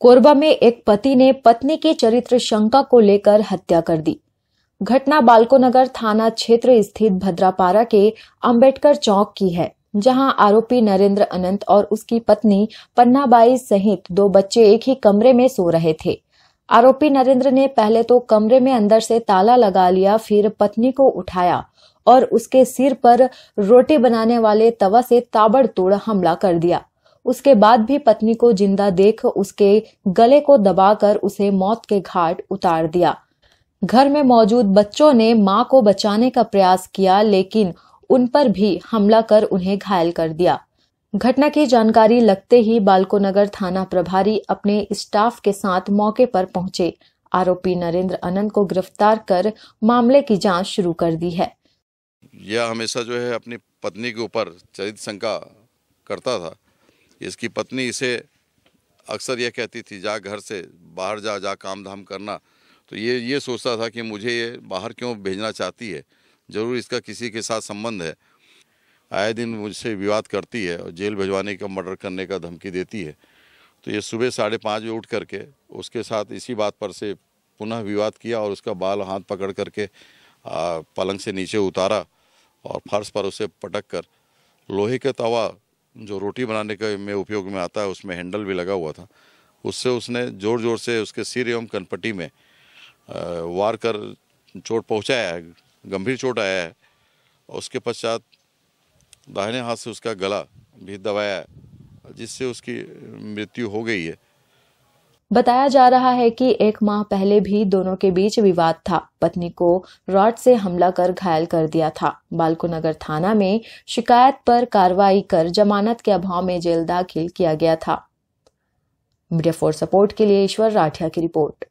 कोरबा में एक पति ने पत्नी के चरित्र शंका को लेकर हत्या कर दी घटना बालको नगर थाना क्षेत्र स्थित भद्रापारा के अंबेडकर चौक की है जहां आरोपी नरेंद्र अनंत और उसकी पत्नी पन्नाबाई सहित दो बच्चे एक ही कमरे में सो रहे थे आरोपी नरेंद्र ने पहले तो कमरे में अंदर से ताला लगा लिया फिर पत्नी को उठाया और उसके सिर पर रोटी बनाने वाले तवा से ताबड़तोड़ हमला कर दिया उसके बाद भी पत्नी को जिंदा देख उसके गले को दबाकर उसे मौत के घाट उतार दिया घर में मौजूद बच्चों ने मां को बचाने का प्रयास किया लेकिन उन पर भी हमला कर उन्हें घायल कर दिया घटना की जानकारी लगते ही बालकोनगर थाना प्रभारी अपने स्टाफ के साथ मौके पर पहुंचे आरोपी नरेंद्र अनंत को गिरफ्तार कर मामले की जांच शुरू कर दी है यह हमेशा जो है अपनी पत्नी के ऊपर चरित शंका करता था इसकी पत्नी इसे अक्सर यह कहती थी जा घर से बाहर जा जा काम धाम करना तो ये ये सोचता था कि मुझे ये बाहर क्यों भेजना चाहती है ज़रूर इसका किसी के साथ संबंध है आए दिन मुझसे विवाद करती है और जेल भिजवाने का मर्डर करने का धमकी देती है तो ये सुबह साढ़े पाँच बजे उठ करके उसके साथ इसी बात पर से पुनः विवाद किया और उसका बाल हाथ पकड़ करके पलंग से नीचे उतारा और फर्श पर उसे पटक कर लोहे के तवा जो रोटी बनाने के में उपयोग में आता है उसमें हैंडल भी लगा हुआ था उससे उसने जोर जोर से उसके सिर एवं कनपट्टी में वार कर चोट पहुँचाया है गंभीर चोट आया है और उसके पश्चात दाहिने हाथ से उसका गला भी दबाया है जिससे उसकी मृत्यु हो गई है बताया जा रहा है कि एक माह पहले भी दोनों के बीच विवाद था पत्नी को रॉड से हमला कर घायल कर दिया था बालको नगर थाना में शिकायत पर कार्रवाई कर जमानत के अभाव में जेल दाखिल किया गया था मीडिया फॉर सपोर्ट के लिए ईश्वर राठिया की रिपोर्ट